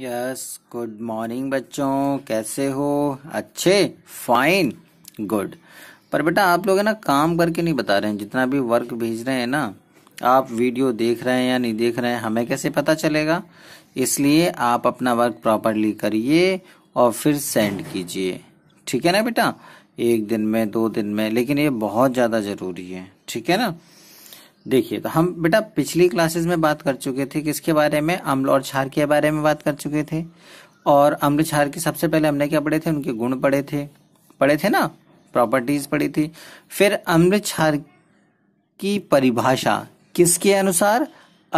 yes good morning बच्चों कैसे हो अच्छे फाइन गुड पर बेटा आप लोग है ना काम करके नहीं बता रहे हैं जितना भी वर्क भेज रहे हैं ना आप वीडियो देख रहे हैं या नहीं देख रहे हैं हमें कैसे पता चलेगा इसलिए आप अपना वर्क प्रॉपरली करिए और फिर सेंड कीजिए ठीक है ना बेटा एक दिन में दो दिन में लेकिन ये बहुत ज़्यादा ज़रूरी है ठीक है ना देखिए तो हम बेटा पिछली क्लासेस में बात कर चुके थे किसके बारे में अम्ल और क्षार के बारे में बात कर चुके थे और अम्ल क्षार के सबसे पहले हमने क्या पढ़े थे उनके गुण पढ़े थे पढ़े थे ना प्रॉपर्टीज पढ़ी थी फिर अम्ल क्षार की परिभाषा किसके अनुसार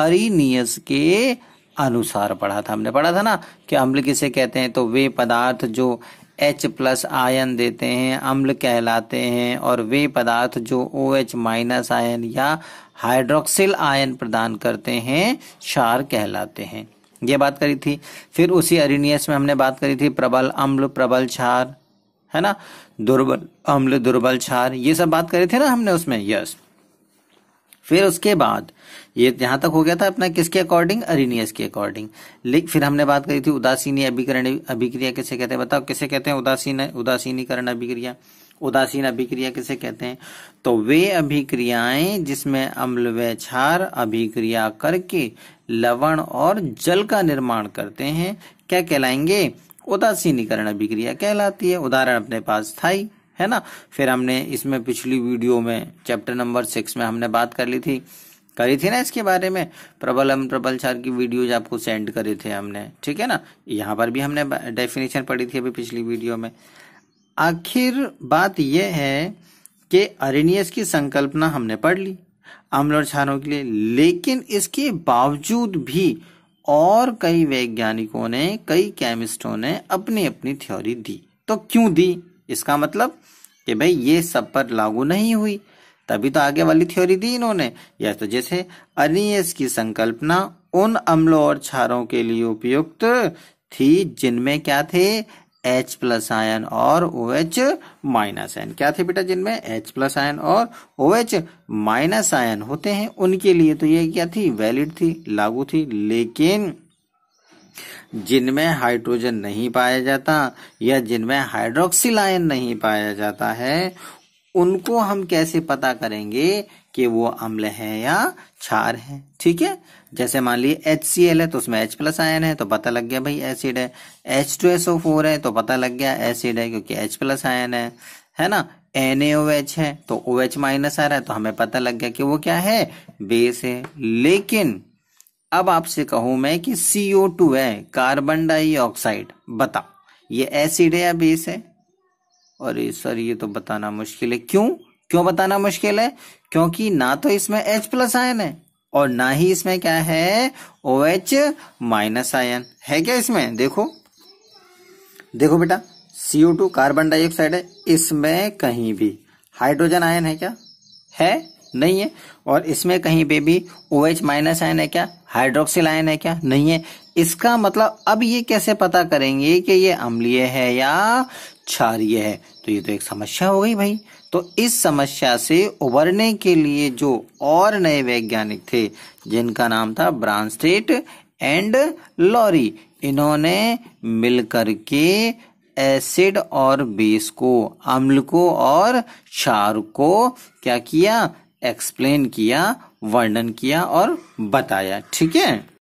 अरिनियस के अनुसार पढ़ा था हमने पढ़ा था ना कि अम्ल किसे कहते हैं तो वे पदार्थ जो एच प्लस आयन देते हैं अम्ल कहलाते हैं और वे पदार्थ जो ओ एच माइनस आयन या हाइड्रोक्सिल आयन प्रदान करते हैं क्षार कहलाते हैं ये बात करी थी फिर उसी अरिनियस में हमने बात करी थी प्रबल अम्ल प्रबल क्षार है ना दुर्बल अम्ल दुर्बल क्षार ये सब बात करी थी ना हमने उसमें यस फिर उसके बाद ये यहां तक हो गया था अपना किसके अकॉर्डिंग अरिनियस के अकॉर्डिंग फिर हमने बात करी थी उदासीनी अभिकरण अभिक्रिया किसे कहते हैं बताओ किसे कहते हैं उदासीन उदासीनीकरण अभिक्रिया उदासीन अभिक्रिया किसे कहते हैं तो वे अभिक्रियाएं जिसमें अम्ल व क्षार अभिक्रिया करके लवण और जल का निर्माण करते हैं क्या कहलाएंगे उदासीनीकरण अभिक्रिया कहलाती है उदाहरण अपने पास था है ना फिर हमने इसमें पिछली वीडियो में चैप्टर नंबर सिक्स में हमने बात कर ली थी करी थी ना इसके बारे में प्रबल एवं प्रबल चार की वीडियोज आपको सेंड करे थे हमने ठीक है ना यहाँ पर भी हमने डेफिनेशन पढ़ी थी अभी पिछली वीडियो में आखिर बात यह है कि अरेनियस की संकल्पना हमने पढ़ ली अम्ल और क्षारों के लिए लेकिन इसके बावजूद भी और कई वैज्ञानिकों ने कई केमिस्टों ने अपनी अपनी थ्योरी दी तो क्यों दी इसका मतलब कि भाई ये सब पर लागू नहीं हुई तभी तो आगे वाली थ्योरी दी इन्होंने या तो जैसे अनियस की संकल्पना उन अम्लों और क्षारों के लिए उपयुक्त थी जिनमें क्या थे H प्लस आयन और ओ एच माइनस आयन क्या थे बेटा जिनमें H प्लस आयन और ओ एच माइनस आयन होते हैं उनके लिए तो ये क्या थी वैलिड थी लागू थी लेकिन जिनमें हाइड्रोजन नहीं पाया जाता या जिनमें हाइड्रोक्सिल आयन नहीं पाया जाता है उनको हम कैसे पता करेंगे कि वो अम्ल है या क्षार है ठीक है जैसे मान लीजिए एच सी एल है तो उसमें H प्लस आयन है तो पता लग गया भाई एसिड है H two S O four है तो पता लग गया एसिड है क्योंकि H प्लस आयन है है ना एन है तो ओ एच माइनस आ रहा है तो हमें पता लग गया कि वो क्या है बेस है लेकिन अब आपसे कहूं मैं कि सीओ टू है कार्बन डाइऑक्साइड बता ये एसिड है या बेस है और सर ये तो बताना मुश्किल है क्यों क्यों बताना मुश्किल है क्योंकि ना तो इसमें एच प्लस आयन है और ना ही इसमें क्या है ओ एच माइनस आयन है क्या इसमें देखो देखो बेटा सीओ टू कार्बन डाइऑक्साइड है इसमें कहीं भी हाइड्रोजन आयन है क्या है नहीं है और इसमें कहीं पे भी ओ एच माइनस आयन है क्या हाइड्रोक्सिल आयन है क्या नहीं है इसका मतलब अब ये कैसे पता करेंगे कि ये अम्लीय है या क्षारिय है तो ये तो एक समस्या हो गई भाई तो इस समस्या से उबरने के लिए जो और नए वैज्ञानिक थे जिनका नाम था ब्रांस्टेट एंड लॉरी इन्होंने मिलकर के एसिड और बेस को अम्ल को और क्षार को क्या किया एक्सप्लेन किया वर्णन किया और बताया ठीक है